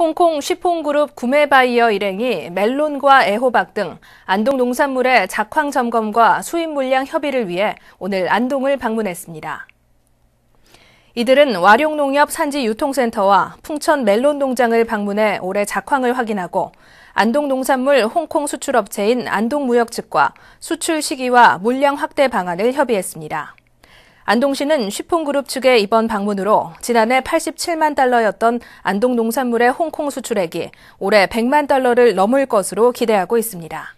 홍콩 시폰그룹 구매바이어 일행이 멜론과 애호박 등 안동 농산물의 작황 점검과 수입 물량 협의를 위해 오늘 안동을 방문했습니다. 이들은 와룡농협 산지 유통센터와 풍천 멜론 농장을 방문해 올해 작황을 확인하고 안동 농산물 홍콩 수출업체인 안동무역 측과 수출 시기와 물량 확대 방안을 협의했습니다. 안동시는 쉬폰그룹 측의 이번 방문으로 지난해 87만 달러였던 안동 농산물의 홍콩 수출액이 올해 100만 달러를 넘을 것으로 기대하고 있습니다.